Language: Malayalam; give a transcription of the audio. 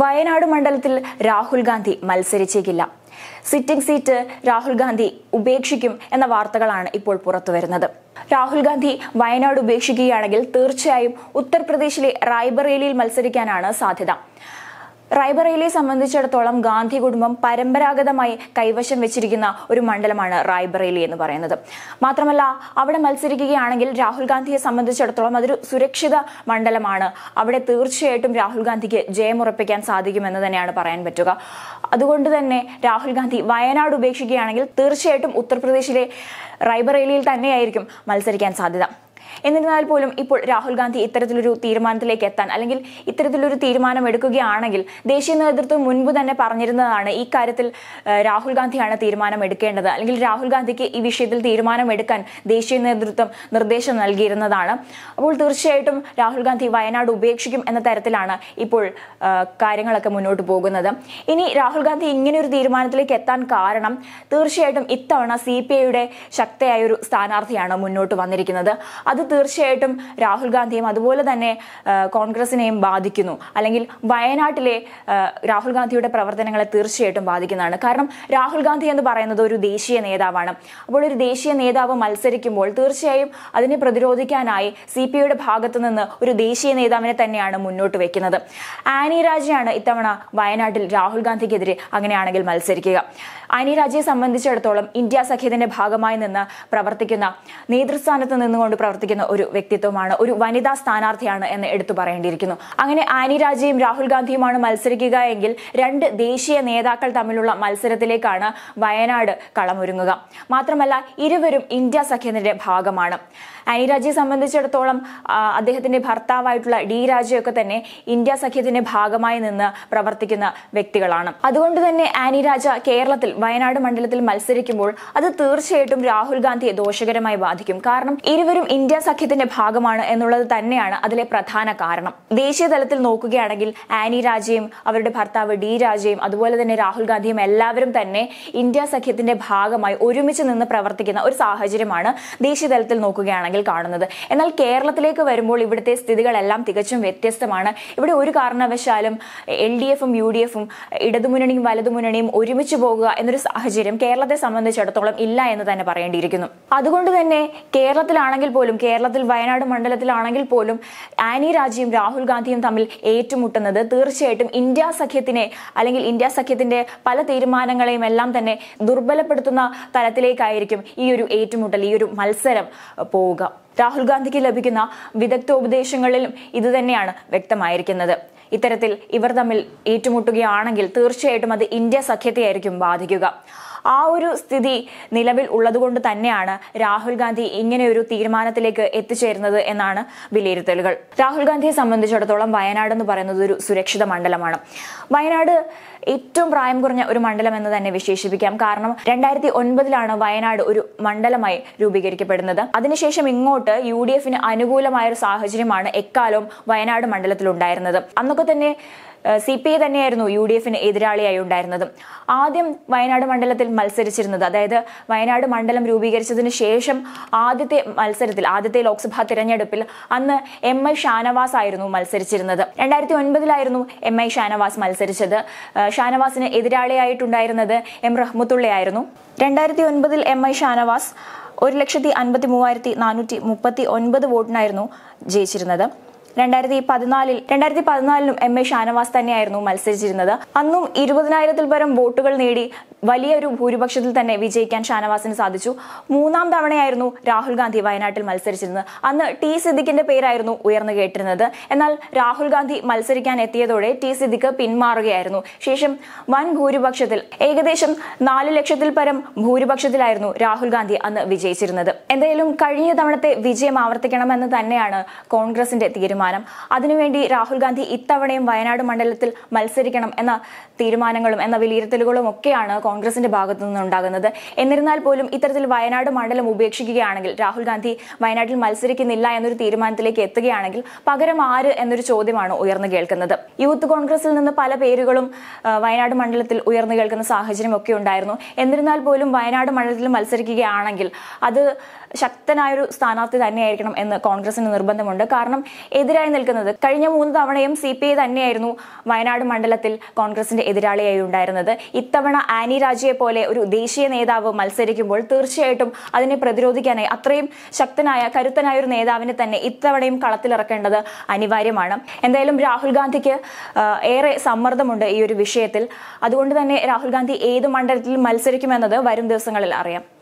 വയനാട് മണ്ഡലത്തിൽ രാഹുൽ ഗാന്ധി മത്സരിച്ചേക്കില്ല സിറ്റിംഗ് സീറ്റ് രാഹുൽ ഗാന്ധി ഉപേക്ഷിക്കും എന്ന വാർത്തകളാണ് ഇപ്പോൾ പുറത്തുവരുന്നത് രാഹുൽ ഗാന്ധി വയനാട് ഉപേക്ഷിക്കുകയാണെങ്കിൽ തീർച്ചയായും ഉത്തർപ്രദേശിലെ റായ്ബറേലിയിൽ മത്സരിക്കാനാണ് സാധ്യത റായ്ബറേലിയെ സംബന്ധിച്ചിടത്തോളം ഗാന്ധി കുടുംബം പരമ്പരാഗതമായി കൈവശം വെച്ചിരിക്കുന്ന ഒരു മണ്ഡലമാണ് റായ്ബറേലി എന്ന് പറയുന്നത് മാത്രമല്ല അവിടെ മത്സരിക്കുകയാണെങ്കിൽ രാഹുൽ ഗാന്ധിയെ സംബന്ധിച്ചിടത്തോളം അതൊരു സുരക്ഷിത മണ്ഡലമാണ് അവിടെ തീർച്ചയായിട്ടും രാഹുൽ ഗാന്ധിക്ക് ജയമുറപ്പിക്കാൻ സാധിക്കുമെന്ന് തന്നെയാണ് പറയാൻ പറ്റുക അതുകൊണ്ട് തന്നെ രാഹുൽ ഗാന്ധി വയനാട് ഉപേക്ഷിക്കുകയാണെങ്കിൽ തീർച്ചയായിട്ടും ഉത്തർപ്രദേശിലെ റായ്ബറേലിയിൽ തന്നെയായിരിക്കും മത്സരിക്കാൻ സാധ്യത എന്നിരുന്നാൽ പോലും ഇപ്പോൾ രാഹുൽ ഗാന്ധി ഇത്തരത്തിലൊരു തീരുമാനത്തിലേക്ക് എത്താൻ അല്ലെങ്കിൽ ഇത്തരത്തിലൊരു തീരുമാനം എടുക്കുകയാണെങ്കിൽ ദേശീയ നേതൃത്വം മുൻപ് തന്നെ പറഞ്ഞിരുന്നതാണ് ഈ കാര്യത്തിൽ രാഹുൽ ഗാന്ധിയാണ് തീരുമാനം എടുക്കേണ്ടത് അല്ലെങ്കിൽ രാഹുൽ ഗാന്ധിക്ക് ഈ വിഷയത്തിൽ തീരുമാനമെടുക്കാൻ ദേശീയ നേതൃത്വം നിർദ്ദേശം നൽകിയിരുന്നതാണ് അപ്പോൾ തീർച്ചയായിട്ടും രാഹുൽ ഗാന്ധി വയനാട് ഉപേക്ഷിക്കും എന്ന തരത്തിലാണ് ഇപ്പോൾ കാര്യങ്ങളൊക്കെ മുന്നോട്ട് പോകുന്നത് ഇനി രാഹുൽ ഗാന്ധി ഇങ്ങനെ ഒരു തീരുമാനത്തിലേക്ക് എത്താൻ കാരണം തീർച്ചയായിട്ടും ഇത്തവണ സി പി ഐയുടെ ശക്തയായൊരു സ്ഥാനാർത്ഥിയാണ് മുന്നോട്ട് വന്നിരിക്കുന്നത് അത് അത് തീർച്ചയായിട്ടും രാഹുൽ ഗാന്ധിയും അതുപോലെ തന്നെ കോൺഗ്രസിനെയും ബാധിക്കുന്നു അല്ലെങ്കിൽ വയനാട്ടിലെ രാഹുൽ ഗാന്ധിയുടെ പ്രവർത്തനങ്ങളെ തീർച്ചയായിട്ടും ബാധിക്കുന്നതാണ് കാരണം രാഹുൽ ഗാന്ധി എന്ന് പറയുന്നത് ഒരു ദേശീയ നേതാവാണ് അപ്പോൾ ഒരു ദേശീയ നേതാവ് മത്സരിക്കുമ്പോൾ തീർച്ചയായും അതിനെ പ്രതിരോധിക്കാനായി സി പി ഐയുടെ ഭാഗത്തു നിന്ന് ഒരു ദേശീയ നേതാവിനെ തന്നെയാണ് മുന്നോട്ട് വെക്കുന്നത് ആനി രാജയാണ് ഇത്തവണ വയനാട്ടിൽ രാഹുൽ ഗാന്ധിക്കെതിരെ അങ്ങനെയാണെങ്കിൽ മത്സരിക്കുക ആനി രാജയെ സംബന്ധിച്ചിടത്തോളം ഇന്ത്യ സഖ്യത്തിന്റെ ഭാഗമായി നിന്ന് പ്രവർത്തിക്കുന്ന നേതൃസ്ഥാനത്ത് നിന്നുകൊണ്ട് പ്രവർത്തിക്കുന്ന കാണിക്കുന്ന ഒരു വ്യക്തിത്വമാണ് ഒരു വനിതാ സ്ഥാനാർത്ഥിയാണ് എന്ന് എടുത്തു പറയേണ്ടിയിരിക്കുന്നു അങ്ങനെ ആനി രാജയും രാഹുൽ ഗാന്ധിയുമാണ് മത്സരിക്കുക എങ്കിൽ രണ്ട് ദേശീയ നേതാക്കൾ തമ്മിലുള്ള മത്സരത്തിലേക്കാണ് വയനാട് കളമൊരുങ്ങുക മാത്രമല്ല ഇരുവരും ഇന്ത്യ സഖ്യത്തിന്റെ ഭാഗമാണ് ആനി രാജയെ സംബന്ധിച്ചിടത്തോളം അദ്ദേഹത്തിന്റെ ഭർത്താവായിട്ടുള്ള ഡി രാജയൊക്കെ തന്നെ ഇന്ത്യ സഖ്യത്തിന്റെ ഭാഗമായി നിന്ന് പ്രവർത്തിക്കുന്ന വ്യക്തികളാണ് അതുകൊണ്ട് തന്നെ ആനി രാജ കേരളത്തിൽ വയനാട് മണ്ഡലത്തിൽ മത്സരിക്കുമ്പോൾ അത് തീർച്ചയായിട്ടും രാഹുൽ ഗാന്ധിയെ ദോഷകരമായി ബാധിക്കും കാരണം ഇരുവരും ഇന്ത്യ സഖ്യത്തിന്റെ ഭാഗമാണ് എന്നുള്ളത് തന്നെയാണ് അതിലെ പ്രധാന കാരണം ദേശീയ തലത്തിൽ നോക്കുകയാണെങ്കിൽ ആനി രാജയും അവരുടെ ഭർത്താവ് ഡി രാജയും അതുപോലെ തന്നെ രാഹുൽ ഗാന്ധിയും എല്ലാവരും തന്നെ ഇന്ത്യ സഖ്യത്തിന്റെ ഭാഗമായി ഒരുമിച്ച് നിന്ന് പ്രവർത്തിക്കുന്ന ഒരു സാഹചര്യമാണ് ദേശീയ തലത്തിൽ നോക്കുകയാണെങ്കിൽ കാണുന്നത് എന്നാൽ കേരളത്തിലേക്ക് വരുമ്പോൾ ഇവിടുത്തെ സ്ഥിതികളെല്ലാം തികച്ചും വ്യത്യസ്തമാണ് ഇവിടെ ഒരു കാരണവശാലും എൽ ഡി എഫും യു ഡി എഫും ഇടതുമുന്നണിയും വലതുമുന്നണിയും ഒരുമിച്ച് പോകുക എന്നൊരു സാഹചര്യം കേരളത്തെ സംബന്ധിച്ചിടത്തോളം ഇല്ല എന്ന് തന്നെ പറയേണ്ടിയിരിക്കുന്നു അതുകൊണ്ട് തന്നെ കേരളത്തിലാണെങ്കിൽ പോലും കേരളത്തിൽ വയനാട് മണ്ഡലത്തിലാണെങ്കിൽ പോലും ആനി രാജയും രാഹുൽ ഗാന്ധിയും തമ്മിൽ ഏറ്റുമുട്ടുന്നത് തീർച്ചയായിട്ടും ഇന്ത്യ സഖ്യത്തിനെ അല്ലെങ്കിൽ ഇന്ത്യ സഖ്യത്തിന്റെ പല തീരുമാനങ്ങളെയും എല്ലാം തന്നെ ദുർബലപ്പെടുത്തുന്ന തലത്തിലേക്കായിരിക്കും ഈ ഒരു ഏറ്റുമുട്ടൽ ഈ ഒരു മത്സരം പോവുക രാഹുൽ ഗാന്ധിക്ക് ലഭിക്കുന്ന വിദഗ്ധോപദേശങ്ങളിലും ഇത് തന്നെയാണ് വ്യക്തമായിരിക്കുന്നത് ഇത്തരത്തിൽ ഇവർ തമ്മിൽ ഏറ്റുമുട്ടുകയാണെങ്കിൽ തീർച്ചയായിട്ടും അത് ഇന്ത്യ സഖ്യത്തെയായിരിക്കും ബാധിക്കുക ആ ഒരു സ്ഥിതി നിലവിൽ ഉള്ളതുകൊണ്ട് തന്നെയാണ് രാഹുൽ ഗാന്ധി ഇങ്ങനെയൊരു തീരുമാനത്തിലേക്ക് എത്തിച്ചേരുന്നത് എന്നാണ് വിലയിരുത്തലുകൾ രാഹുൽ ഗാന്ധിയെ സംബന്ധിച്ചിടത്തോളം വയനാട് എന്ന് പറയുന്നത് ഒരു സുരക്ഷിത മണ്ഡലമാണ് വയനാട് ഏറ്റവും പ്രായം കുറഞ്ഞ ഒരു മണ്ഡലം എന്ന് തന്നെ വിശേഷിപ്പിക്കാം കാരണം രണ്ടായിരത്തി ഒൻപതിലാണ് വയനാട് ഒരു മണ്ഡലമായി രൂപീകരിക്കപ്പെടുന്നത് അതിനുശേഷം ഇങ്ങോട്ട് യു ഡി എഫിന് അനുകൂലമായ ഒരു സാഹചര്യമാണ് എക്കാലവും വയനാട് മണ്ഡലത്തിൽ ഉണ്ടായിരുന്നത് അന്നൊക്കെ തന്നെ സി പി ഐ തന്നെയായിരുന്നു യു ഡി എഫിന് എതിരാളിയായി ഉണ്ടായിരുന്നത് ആദ്യം വയനാട് മണ്ഡലത്തിൽ മത്സരിച്ചിരുന്നത് അതായത് വയനാട് മണ്ഡലം രൂപീകരിച്ചതിന് ശേഷം ആദ്യത്തെ മത്സരത്തിൽ ആദ്യത്തെ ലോക്സഭാ തിരഞ്ഞെടുപ്പിൽ അന്ന് എം ഐ ഷാനവാസ് ആയിരുന്നു മത്സരിച്ചിരുന്നത് രണ്ടായിരത്തി ഒൻപതിലായിരുന്നു എം ഐ ഷാനവാസ് മത്സരിച്ചത് ഷാനവാസിന് എതിരാളിയായിട്ടുണ്ടായിരുന്നത് എം റഹ്മത്തുള്ളയായിരുന്നു രണ്ടായിരത്തി ഒൻപതിൽ എം ഐ ഷാനവാസ് ഒരു ലക്ഷത്തി അൻപത്തി മൂവായിരത്തി നാനൂറ്റി മുപ്പത്തി ഒൻപത് വോട്ടിനായിരുന്നു ജയിച്ചിരുന്നത് രണ്ടായിരത്തി പതിനാലിൽ രണ്ടായിരത്തി പതിനാലിലും എം എ ഷാനവാസ് തന്നെയായിരുന്നു മത്സരിച്ചിരുന്നത് അന്നും ഇരുപതിനായിരത്തിൽ പരം വോട്ടുകൾ നേടി വലിയൊരു ഭൂരിപക്ഷത്തിൽ തന്നെ വിജയിക്കാൻ ഷാനവാസിന് സാധിച്ചു മൂന്നാം തവണയായിരുന്നു രാഹുൽ ഗാന്ധി വയനാട്ടിൽ മത്സരിച്ചിരുന്നത് അന്ന് ടി സിദ്ദിഖിന്റെ പേരായിരുന്നു ഉയർന്നു കേട്ടിരുന്നത് എന്നാൽ രാഹുൽ ഗാന്ധി മത്സരിക്കാൻ എത്തിയതോടെ ടി സിദ്ദിഖ് പിന്മാറുകയായിരുന്നു ശേഷം വൻ ഭൂരിപക്ഷത്തിൽ ഏകദേശം നാല് ലക്ഷത്തിൽ പരം ഭൂരിപക്ഷത്തിലായിരുന്നു രാഹുൽ ഗാന്ധി അന്ന് വിജയിച്ചിരുന്നത് എന്തായാലും കഴിഞ്ഞ തവണത്തെ വിജയം ആവർത്തിക്കണമെന്ന് തന്നെയാണ് കോൺഗ്രസിന്റെ തീരുമാനം തീരുമാനം അതിനുവേണ്ടി രാഹുൽ ഗാന്ധി ഇത്തവണയും വയനാട് മണ്ഡലത്തിൽ മത്സരിക്കണം എന്ന തീരുമാനങ്ങളും എന്ന വിലയിരുത്തലുകളും ഒക്കെയാണ് കോൺഗ്രസിന്റെ ഭാഗത്തു നിന്നുണ്ടാകുന്നത് എന്നിരുന്നാൽ പോലും ഇത്തരത്തിൽ വയനാട് മണ്ഡലം ഉപേക്ഷിക്കുകയാണെങ്കിൽ രാഹുൽ ഗാന്ധി വയനാട്ടിൽ മത്സരിക്കുന്നില്ല എന്നൊരു തീരുമാനത്തിലേക്ക് എത്തുകയാണെങ്കിൽ പകരം ആര് എന്നൊരു ചോദ്യമാണ് ഉയർന്നു കേൾക്കുന്നത് യൂത്ത് കോൺഗ്രസിൽ നിന്ന് പല പേരുകളും വയനാട് മണ്ഡലത്തിൽ ഉയർന്നു കേൾക്കുന്ന സാഹചര്യം ഒക്കെ ഉണ്ടായിരുന്നു എന്നിരുന്നാൽ പോലും വയനാട് മണ്ഡലത്തിൽ മത്സരിക്കുകയാണെങ്കിൽ അത് ശക്തനായൊരു സ്ഥാനാർത്ഥി തന്നെയായിരിക്കണം എന്ന് കോൺഗ്രസിന് നിർബന്ധമുണ്ട് കാരണം എതിരായി നിൽക്കുന്നത് കഴിഞ്ഞ മൂന്ന് തവണയും സി പി ഐ തന്നെയായിരുന്നു വയനാട് മണ്ഡലത്തിൽ കോൺഗ്രസിന്റെ എതിരാളിയായി ഉണ്ടായിരുന്നത് ഇത്തവണ ആനി രാജയെ പോലെ ഒരു ദേശീയ നേതാവ് മത്സരിക്കുമ്പോൾ തീർച്ചയായിട്ടും അതിനെ പ്രതിരോധിക്കാനായി അത്രയും ശക്തനായ കരുത്തനായ ഒരു നേതാവിനെ തന്നെ ഇത്തവണയും കളത്തിലിറക്കേണ്ടത് അനിവാര്യമാണ് എന്തായാലും രാഹുൽ ഗാന്ധിക്ക് ഏറെ സമ്മർദ്ദമുണ്ട് ഈ ഒരു വിഷയത്തിൽ അതുകൊണ്ട് തന്നെ രാഹുൽ ഗാന്ധി ഏത് മണ്ഡലത്തിൽ മത്സരിക്കുമെന്നത് വരും ദിവസങ്ങളിൽ അറിയാം